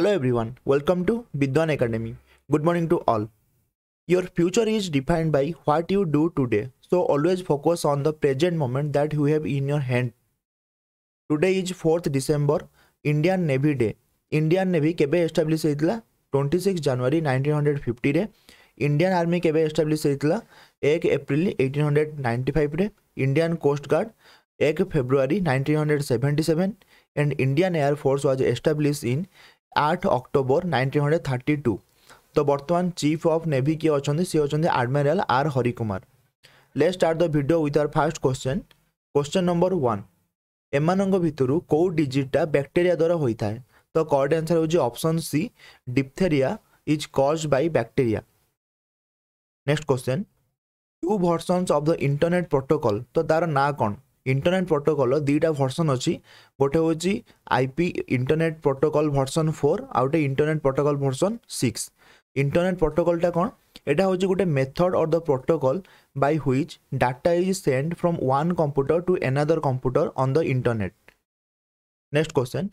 Hello everyone welcome to Vidwan Academy good morning to all your future is defined by what you do today so always focus on the present moment that you have in your hand today is fourth December Indian Navy Day Indian Navy केबे establish होता twenty six January nineteen hundred fifty रे Indian Army केबे establish होता एक April eighteen hundred ninety five रे Indian coast guard एक February nineteen hundred seventy seven and Indian air force was establish in আট October nineteen hundred thirty two ତ ବର୍ତ୍ତମାନ chief of Navy କିଏ ଅଛନ୍ତି ସିଏ ଅଛନ୍ତି admiral R Harikumar let start the video with our first question question number one ଏମାନଙ୍କ ଭିତରୁ କେଉଁ ଡିଜିଟ୍ଟା ବ୍ୟାକ୍ଟେରିଆ ଦ୍ୱାରା ହୋଇଥାଏ ତ କରେକ୍ଟ ଆନ୍ସର୍ ହେଉଛି option C diphtheria is caused by bacteria next question two versions of the internet protocol ତ ତାର ନାଁ କ'ଣ ଇଣ୍ଟରନେଟ୍ ପ୍ରୋଟୋକଲ୍ର ଦୁଇଟା ଭର୍ସନ୍ ଅଛି ଗୋଟେ ହେଉଛି I P internet protocol version four ଆଉ ଗୋଟେ internet protocol version six internet ପ୍ରୋଟୋକଲ୍ଟା କ'ଣ এটা হচ্ছে গোটে method or the protocol by which data is send from one computer to another computer on the internet next question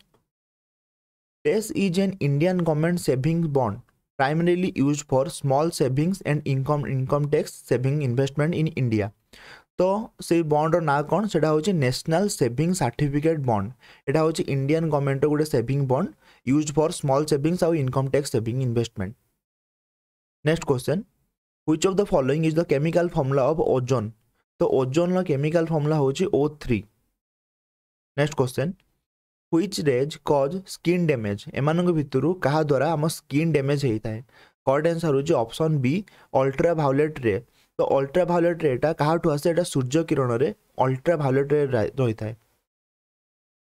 টেস is an Indian government savings bond primarily used for small savings and income income tax saving investment in India. ତ ସେଇ ବଣ୍ଡର ନାଁ କ'ଣ ସେଇଟା ହେଉଛି national shaving certificate bond ଏଇଟା ହେଉଛି Indian ଗଭର୍ଣ୍ଣମେଣ୍ଟର ଗୋଟେ saving bond use for small savings ଆଉ income tax saving investment next question which of the following is the chemical formula of ozone তো ওজনর কেমিক্যাল ফর্মুলা হচ্ছে O three next question which rays cause skin damage এমানক ভিতর কাহা দ্বারা আমার skin damage হয়ে থাকে করেক্ট আনসার হচ্ছে option B ultraviolet ray ତ ଅଲ୍ଟ୍ରା ଭାଓଲେଟ୍ ରେଟା କାହାଠୁ ଆସେ ଏଇଟା ସୂର୍ଯ୍ୟ କିରଣରେ ଅଲ୍ଟ୍ରା ଭାଓଲେଟ୍ ରେ ରହିଥାଏ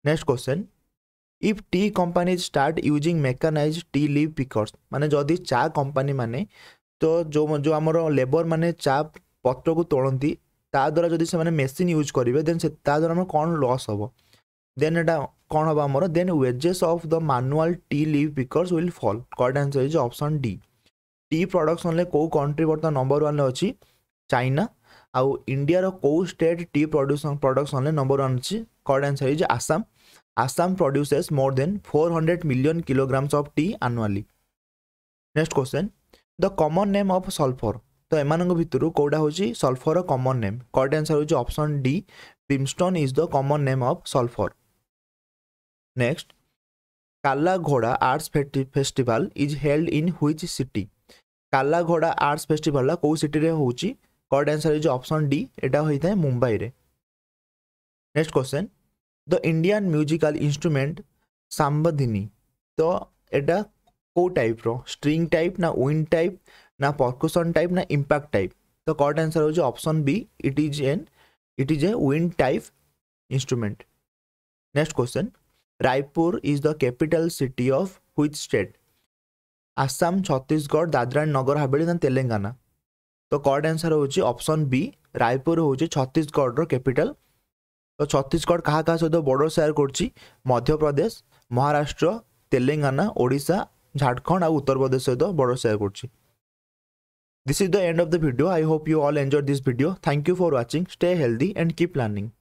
next question if tea company start using mechanise tea leaf pickers মানে যদি চা কোম্পানি মানে তো যে আমার লেবর মানে চা পত্রকু তোলতি তা দ্বারা যদি সে মেসিন ইউজ করবে দেন সে তা দ্বারা আমার কোণ লস হব দেন এটা কোণ হব আমার then wages of the manual tea leaf pickers will fall correct answer is option D tea প্রডকশনরে কেউ কন্ট্রি বর্তমান নম্বর ওয়ানে অছি ଚାଇନା ଆଉ ଇଣ୍ଡିଆର କେଉଁ ଷ୍ଟେଟ୍ ଟି ପ୍ରଡକ୍ସନ୍ ପ୍ରଡକ୍ସନ୍ରେ ନମ୍ବର ୱାନ୍ ଅଛି correct answer is Assam Assam produces more than four hundred million kilograms of tea annually next question the common name of sulphur ତ ଏମାନଙ୍କ ଭିତରୁ କେଉଁଟା ହେଉଛି sulphur common name correct answer ହେଉଛି option D brimstone is the common name of sulphur next Kala Ghoda arts festival is held in which city Kala Ghoda arts ଫେଷ୍ଟିଭାଲଟା କେଉଁ ସିଟିରେ ହେଉଛି କରେକ୍ଟ ଆନ୍ସର୍ ହେଉଛି ଅପସନ୍ ଡି ଏଇଟା ହୋଇଥାଏ ମୁମ୍ବାଇରେ next question the Indian musical instrument ସାମ୍ବଧିନୀ ତ ଏଇଟା କେଉଁ ଟାଇପ୍ର ଷ୍ଟ୍ରିଙ୍ଗ ଟାଇପ୍ ନା ୱିଣ୍ଡ ଟାଇପ୍ ନା ପର୍କୁସନ୍ ଟାଇପ୍ ନା ଇମ୍ପାକ୍ଟ ଟାଇପ୍ ତ କରେକ୍ଟ ଆନ୍ସର୍ ହେଉଛି option B it is an it is a wind type instrument next question Raipur is the capital city of which state Assam Chhattisgarh Dadra Nagar Haveli ନା ତେଲେଙ୍ଗାନା তো କରେକ୍ଟ ଆନ୍ସର୍ ହେଉଛି option B Raipur ହେଉଛି ଛତିଶଗଡ଼ର capital ତ ଛତିଶଗଡ଼ କାହା କାହା ସହିତ ବର୍ଡ଼ର ସେୟାର କରୁଛି ମଧ୍ୟପ୍ରଦେଶ ମହାରାଷ୍ଟ୍ର ତେଲେଙ୍ଗାନା ଓଡ଼ିଶା ଝାଡ଼ଖଣ୍ଡ ଆଉ ଉତ୍ତରପ୍ରଦେଶ ସହିତ ବର୍ଡ଼ର ସେୟାର କରୁଛି this is the end of the video. I hope you all enjoyed this video. Thank you for watching. Stay healthy and keep learning.